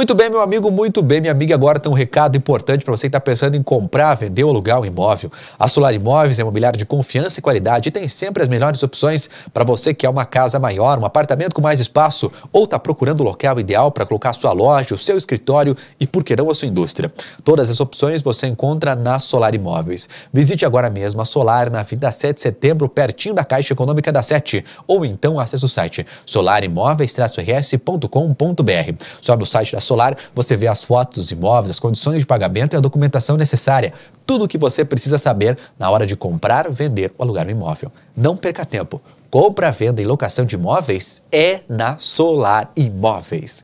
Muito bem, meu amigo, muito bem, minha amiga. Agora tem um recado importante para você que está pensando em comprar, vender ou alugar um imóvel. A Solar Imóveis é imobiliário de confiança e qualidade e tem sempre as melhores opções para você que é uma casa maior, um apartamento com mais espaço ou está procurando o local ideal para colocar sua loja, o seu escritório e, por que não, a sua indústria. Todas as opções você encontra na Solar Imóveis. Visite agora mesmo a Solar na Vida 7 de Setembro, pertinho da Caixa Econômica da Sete, ou então acesse o site solarimóveis-rs.com.br. Só no site da solar, você vê as fotos dos imóveis, as condições de pagamento e a documentação necessária. Tudo o que você precisa saber na hora de comprar, vender ou alugar um imóvel. Não perca tempo. Compra, venda e locação de imóveis é na Solar Imóveis.